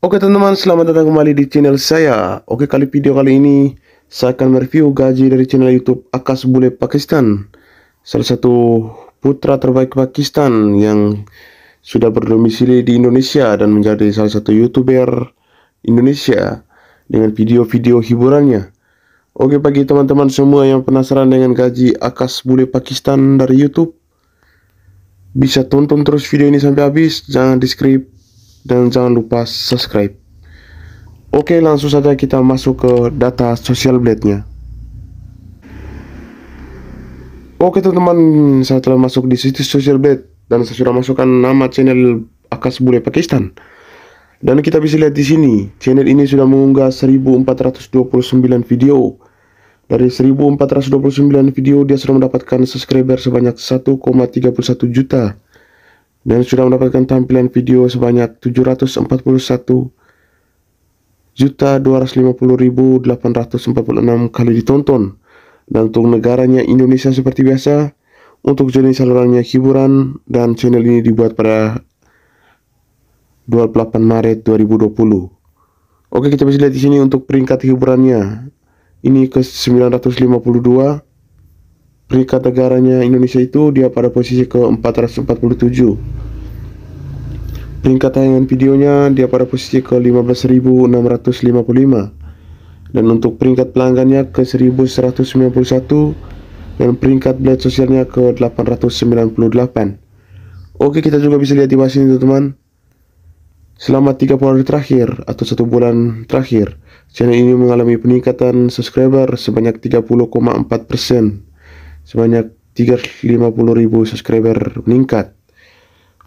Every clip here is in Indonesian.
Oke teman-teman, selamat datang kembali di channel saya. Oke, kali video kali ini saya akan mereview gaji dari channel YouTube Akas Bule Pakistan. Salah satu putra terbaik Pakistan yang sudah berdomisili di Indonesia dan menjadi salah satu YouTuber Indonesia dengan video-video hiburannya. Oke, bagi teman-teman semua yang penasaran dengan gaji Akas Bule Pakistan dari YouTube, bisa tonton terus video ini sampai habis, jangan di-skip dan jangan lupa subscribe. Oke, langsung saja kita masuk ke data Social Blade-nya. Oke teman-teman, saya telah masuk di situs Social Blade dan saya sudah masukkan nama channel Akas Bule Pakistan. Dan kita bisa lihat di sini, channel ini sudah mengunggah 1429 video. Dari 1429 video dia sudah mendapatkan subscriber sebanyak 1,31 juta dan sudah mendapatkan tampilan video sebanyak 741 kali ditonton. Dan untuk negaranya Indonesia seperti biasa, untuk jenis salurannya hiburan dan channel ini dibuat pada 28 Maret 2020. Oke, kita bisa lihat di sini untuk peringkat hiburannya. Ini ke 952 peringkat negaranya Indonesia itu dia pada posisi ke 447 peringkat tayangan videonya dia pada posisi ke 15.655 dan untuk peringkat pelanggannya ke 1191 dan peringkat blade sosialnya ke 898 oke kita juga bisa lihat di bawah sini teman-teman Selama 30 hari terakhir atau satu bulan terakhir, channel ini mengalami peningkatan subscriber sebanyak 30,4 persen sebanyak 350 ribu subscriber meningkat.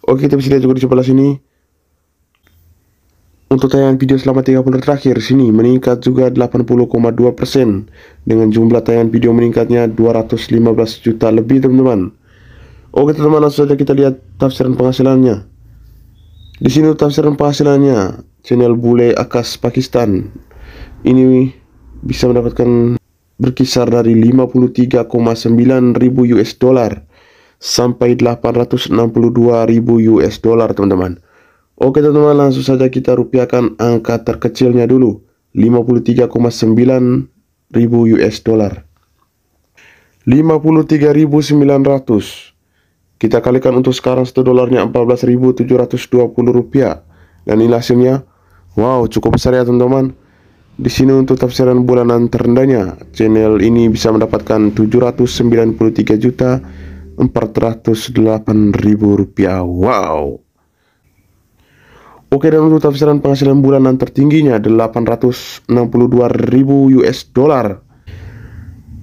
Oke, kita bisa lihat juga di sebelah sini. Untuk tayangan video selama 30 terakhir, sini meningkat juga 80,2% dengan jumlah tayangan video meningkatnya 215 juta lebih, teman-teman. Oke, teman-teman, langsung saja kita lihat tafsiran penghasilannya. Di sini tafsiran penghasilannya channel Bule Akas Pakistan. Ini bisa mendapatkan berkisar dari 53,9 ribu US dollar sampai 862 ribu US dollar teman-teman. Oke teman-teman langsung saja kita rupiahkan angka terkecilnya dulu 53,9 ribu US dollar 53.900 Kita kalikan untuk sekarang 1 dolarnya 14.720 rupiah Dan ini hasilnya Wow cukup besar ya teman-teman di sini untuk tafsiran bulanan terendahnya, channel ini bisa mendapatkan 793 juta 408 ribu rupiah. Wow. Oke dan untuk tafsiran penghasilan bulanan tertingginya 862 ribu US dollar.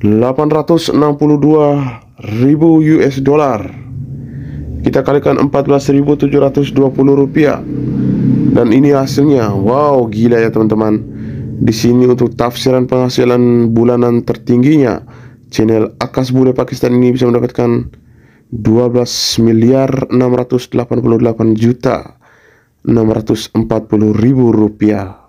862 ribu US dollar. Kita kalikan 14.720 rupiah. Dan ini hasilnya. Wow, gila ya teman-teman. Di sini untuk tafsiran penghasilan bulanan tertingginya, channel Akas Bule Pakistan ini bisa mendapatkan 12 miliar 688 juta 640 ribu rupiah.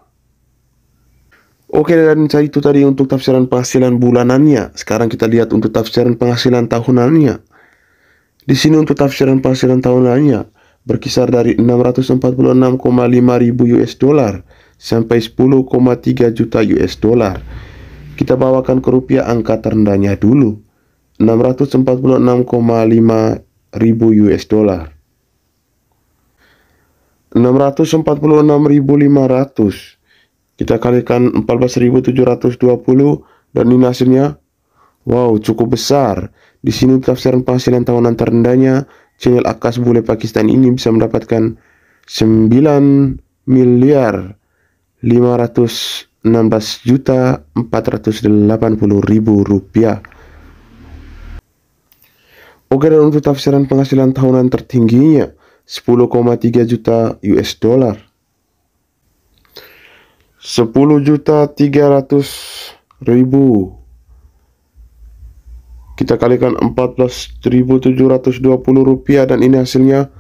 Oke dan saya itu tadi untuk tafsiran penghasilan bulanannya. Sekarang kita lihat untuk tafsiran penghasilan tahunannya. Di sini untuk tafsiran penghasilan tahunannya berkisar dari 646,5 ribu US dollar sampai 10,3 juta US dollar. Kita bawakan ke rupiah angka terendahnya dulu. 646,5 ribu US dollar. 646.500 kita kalikan 14.720 dan ini hasilnya wow cukup besar di sini tafsiran penghasilan tahunan terendahnya channel Akas Bule Pakistan ini bisa mendapatkan 9 miliar 516.480.000 rupiah. Oke dan untuk tafsiran penghasilan tahunan tertingginya 10,3 juta US dollar. 10 juta 300 ribu kita kalikan 14.720 rupiah dan ini hasilnya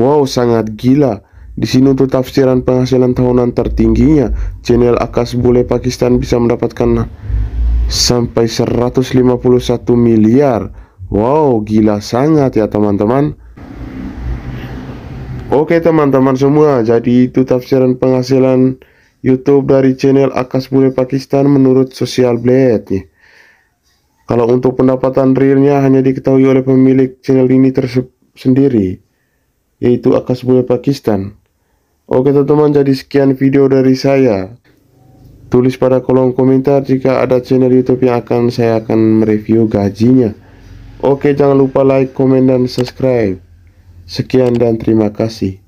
wow sangat gila di sini untuk tafsiran penghasilan tahunan tertingginya, channel Akas Bule Pakistan bisa mendapatkan sampai 151 miliar. Wow, gila sangat ya teman-teman. Oke teman-teman semua, jadi itu tafsiran penghasilan YouTube dari channel Akas Bule Pakistan menurut Social Blade nih. Kalau untuk pendapatan realnya hanya diketahui oleh pemilik channel ini tersendiri, yaitu Akas Bule Pakistan. Oke teman-teman jadi sekian video dari saya Tulis pada kolom komentar jika ada channel youtube yang akan saya akan mereview gajinya Oke jangan lupa like, komen, dan subscribe Sekian dan terima kasih